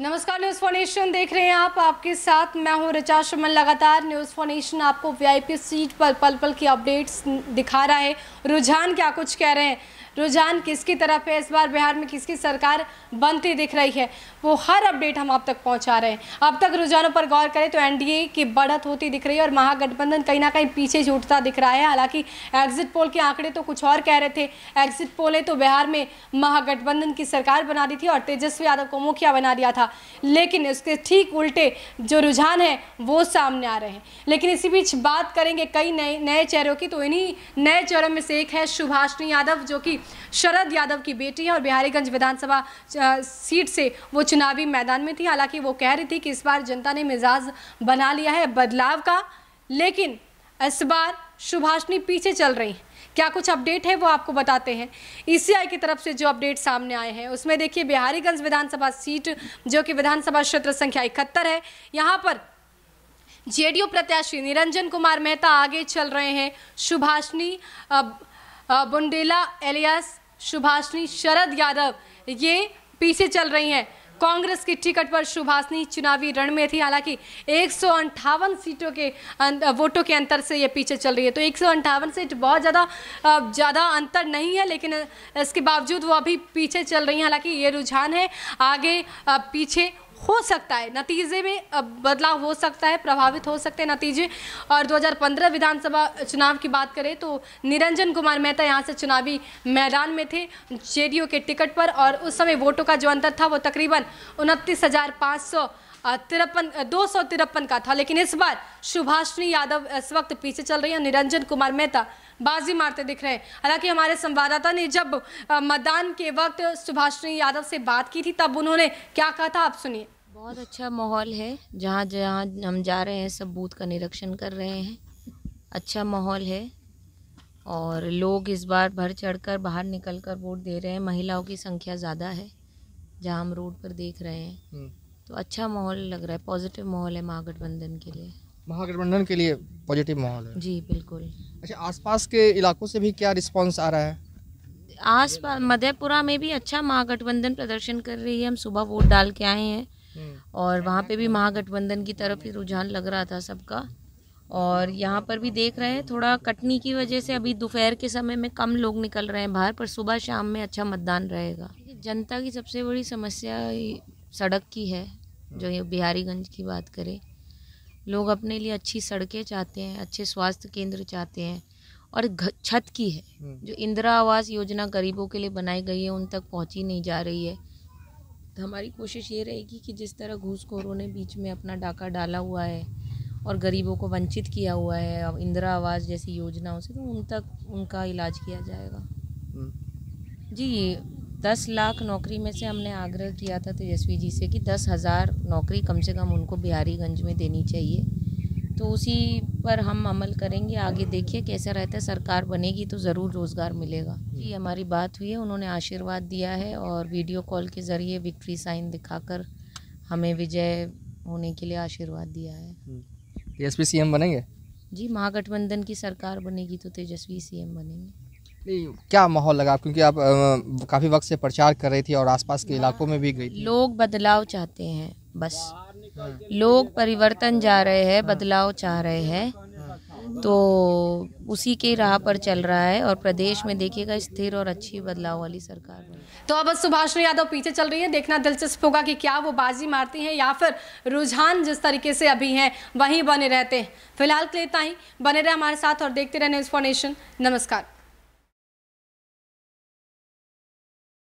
नमस्कार news phonation देख रहे हैं आप आपके साथ मैं हूं रिचा शमन लगातार न्यूज़ फोनेशन आपको वीआईपी सीट पर पल पल की अपडेट्स दिखा रहा है रुझान क्या कुछ कह रहे हैं रुझान किसकी तरफ है इस बार बिहार में किसकी सरकार बनती दिख रही है वो हर अपडेट हम आप तक पहुंचा रहे हैं अब तक रुझानों पर गौर करें तो एनडीए की बढ़त होती दिख रही है और महागठबंधन कहीं ना कहीं पीछे छूटता दिख रहा है हालांकि एग्जिट पोल के आंकड़े तो कुछ और कह रहे थे एग्जिट पोल है तो बिहार में महागठबंधन की सरकार बना दी थी और तेजस्वी यादव को मुखिया बना दिया था लेकिन उसके ठीक उल्टे जो रुझान है वो सामने आ रहे हैं लेकिन इसी बीच बात करेंगे कई नए नए चेहरों की तो इन्हीं नए चेहरों में से एक है सुभाषनी यादव जो कि शरद यादव की बेटी है और बिहारीगंज विधानसभा सीट से वो चुनावी मैदान में थी हालांकि वो कह रही थी कि इस बार जनता ने मिजाज बना लिया है बदलाव का लेकिन इस बार सुभाषनी पीछे चल रही हैं क्या कुछ अपडेट है वो आपको बताते हैं ईसीआई e की तरफ से जो अपडेट सामने आए हैं उसमें देखिए बिहारीगंज विधानसभा सीट जो कि विधानसभा क्षेत्र संख्या इकहत्तर है यहाँ पर जेडीयू प्रत्याशी निरंजन कुमार मेहता आगे चल रहे हैं सुभाषनी बुंडेला एलियास सुभाषनी शरद यादव ये पीछे चल रही हैं कांग्रेस की टिकट पर सुभाषनी चुनावी रण में थी हालांकि एक सीटों के अं, वोटों के अंतर से ये पीछे चल रही है तो एक सीट बहुत ज़्यादा ज़्यादा अंतर नहीं है लेकिन इसके बावजूद वो अभी पीछे चल रही हैं हालांकि ये रुझान है आगे पीछे हो सकता है नतीजे में बदलाव हो सकता है प्रभावित हो सकते हैं नतीजे और 2015 विधानसभा चुनाव की बात करें तो निरंजन कुमार मेहता यहाँ से चुनावी मैदान में थे जेडीयू के टिकट पर और उस समय वोटों का जो अंतर था वो तकरीबन उनतीस तिरपन दो सौ तिरपन का था लेकिन इस बार सुभाषनी यादव इस वक्त पीछे चल रही है निरंजन कुमार मेहता बाजी मारते दिख रहे हैं हालांकि हमारे संवाददाता ने जब मतदान के वक्त सुभाषनी यादव से बात की थी तब उन्होंने क्या कहा था आप सुनिए बहुत अच्छा माहौल है जहाँ जहाँ हम जा रहे हैं सब बूथ का निरीक्षण कर रहे हैं अच्छा माहौल है और लोग इस बार भर चढ़कर बाहर निकल कर वोट दे रहे हैं महिलाओं की संख्या ज़्यादा है जहाँ हम रोड पर देख रहे हैं हम्म। तो अच्छा माहौल लग रहा है पॉजिटिव माहौल है महागठबंधन के लिए महागठबंधन के लिए पॉजिटिव माहौल है जी बिल्कुल अच्छा आसपास के इलाकों से भी क्या रिस्पांस आ रहा है आस पास मधेपुरा में भी अच्छा महागठबंधन प्रदर्शन कर रही है हम सुबह वोट डाल के आए हैं हम्म। और वहाँ पे भी महागठबंधन की तरफ ही रुझान लग रहा था सबका और यहाँ पर भी देख रहे हैं थोड़ा कटनी की वजह से अभी दोपहर के समय में कम लोग निकल रहे हैं बाहर पर सुबह शाम में अच्छा मतदान रहेगा जनता की सबसे बड़ी समस्या सड़क की है हम्म। जो ये बिहारीगंज की बात करें लोग अपने लिए अच्छी सड़कें चाहते हैं अच्छे स्वास्थ्य केंद्र चाहते हैं और छत की है हम्म। जो इंदिरा आवास योजना गरीबों के लिए बनाई गई है उन तक पहुंची नहीं जा रही है तो हमारी कोशिश ये रहेगी कि जिस तरह घूसखोरों ने बीच में अपना डाका डाला हुआ है और गरीबों को वंचित किया हुआ है अब इंदिरा आवास जैसी योजनाओं से तो उन तक उनका इलाज किया जाएगा हम्म। जी दस लाख नौकरी में से हमने आग्रह किया था तेजस्वी जी से कि दस हज़ार नौकरी कम से कम उनको बिहारीगंज में देनी चाहिए तो उसी पर हम अमल करेंगे आगे देखिए कैसा रहता है सरकार बनेगी तो ज़रूर रोज़गार मिलेगा ये हमारी बात हुई है उन्होंने आशीर्वाद दिया है और वीडियो कॉल के ज़रिए विक्ट्री साइन दिखाकर हमें विजय होने के लिए आशीर्वाद दिया है हम्म। तेजस्वी सीएम बनेंगे जी महागठबंधन की सरकार बनेगी तो तेजस्वी सीएम बनेंगे नहीं क्या माहौल लगा क्योंकि आप काफ़ी वक्त से प्रचार कर रही थी और आसपास के इलाकों में भी गई थी लोग बदलाव चाहते हैं बस हाँ। लोग परिवर्तन जा रहे हैं हाँ। बदलाव चाह रहे हैं तो उसी के राह पर चल रहा है और प्रदेश में देखिएगा स्थिर और अच्छी बदलाव वाली सरकार तो अब सुभाष यादव पीछे चल रही है देखना दिलचस्प होगा कि क्या वो बाजी मारती हैं या फिर रुझान जिस तरीके से अभी हैं वहीं बने रहते हैं फिलहाल के लिए इतना ही बने रहे हमारे साथ और देखते रहे न्यूज़ फॉर नेशन नमस्कार